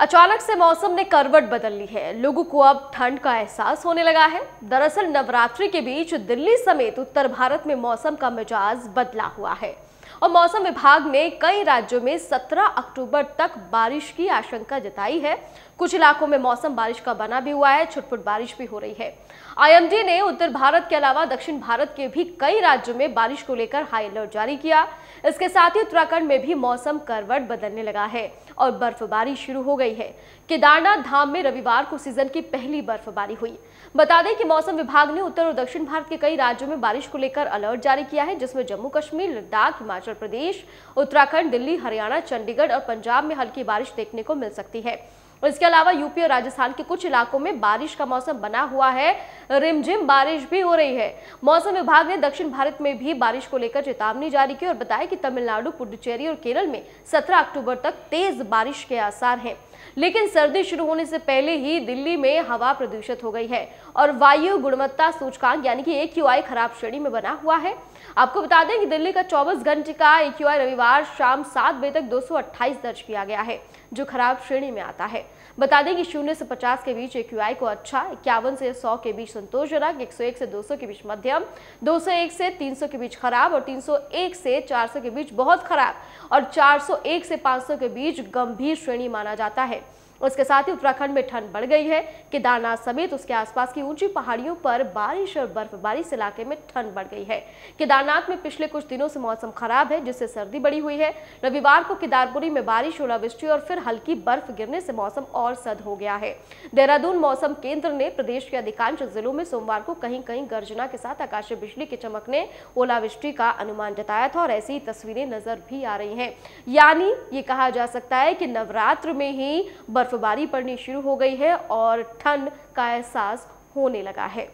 अचानक से मौसम ने करवट बदल ली है लोगों को अब ठंड का एहसास होने लगा है दरअसल नवरात्रि के बीच दिल्ली समेत उत्तर भारत में मौसम का मिजाज बदला हुआ है और मौसम विभाग ने कई राज्यों में 17 अक्टूबर तक बारिश की आशंका जताई है कुछ इलाकों में मौसम बारिश का बना भी हुआ है छुटपुट बारिश भी हो रही है आईएमडी ने उत्तर भारत के अलावा दक्षिण भारत के भी कई राज्यों में बारिश को लेकर हाई अलर्ट जारी किया इसके साथ ही उत्तराखंड में भी मौसम करवट बदलने लगा है और बर्फबारी शुरू हो गई है केदारनाथ धाम में रविवार को सीजन की पहली बर्फबारी हुई बता दें कि मौसम विभाग ने उत्तर और दक्षिण भारत के कई राज्यों में बारिश को लेकर अलर्ट जारी किया है जिसमें जम्मू कश्मीर लद्दाख हिमाचल प्रदेश उत्तराखंड दिल्ली हरियाणा चंडीगढ़ और पंजाब में हल्की बारिश देखने को मिल सकती है और इसके अलावा यूपी और राजस्थान के कुछ इलाकों में बारिश का मौसम बना हुआ है रिमझिम बारिश भी हो रही है मौसम विभाग ने दक्षिण भारत में भी बारिश को लेकर चेतावनी जारी की और बताया कि तमिलनाडु पुडुचेरी और केरल में सत्रह अक्टूबर तक तेज बारिश के आसार हैं लेकिन सर्दी शुरू होने से पहले ही दिल्ली में हवा प्रदूषित हो गई है और वायु गुणवत्ता सूचकांक यानी कि ए खराब श्रेणी में बना हुआ है आपको बता दें कि दिल्ली का 24 घंटे का ए रविवार शाम सात बजे तक 228 दर्ज किया गया है जो खराब श्रेणी में आता है बता दें कि शून्य से 50 के बीच एक को अच्छा इक्यावन से 100 के बीच संतोषजनक 101 से 200 के बीच मध्यम 201 से 300 के बीच खराब और 301 से 400 के बीच बहुत खराब और 401 से 500 के बीच गंभीर श्रेणी माना जाता है उसके साथ ही उत्तराखंड में ठंड बढ़ गई है केदारनाथ समेत उसके आसपास की ऊंची पहाड़ियों पर बारिश और बर्फबारी से इलाके में ठंड बढ़ गई है केदारनाथ में पिछले कुछ दिनों से मौसम खराब है जिससे सर्दी बढ़ी हुई है रविवार को केदारपुरी में बारिश ओलावृष्टि और फिर हल्की बर्फ गिरने से मौसम और सर्द हो गया है देहरादून मौसम केंद्र ने प्रदेश के अधिकांश जिलों में सोमवार को कहीं कहीं गर्जना के साथ आकाशीय बिजली के चमकने ओलावृष्टि का अनुमान जताया था और ऐसी तस्वीरें नजर भी आ रही है यानी ये कहा जा सकता है कि नवरात्र में ही बर्फ बर्फबारी पड़नी शुरू हो गई है और ठंड का एहसास होने लगा है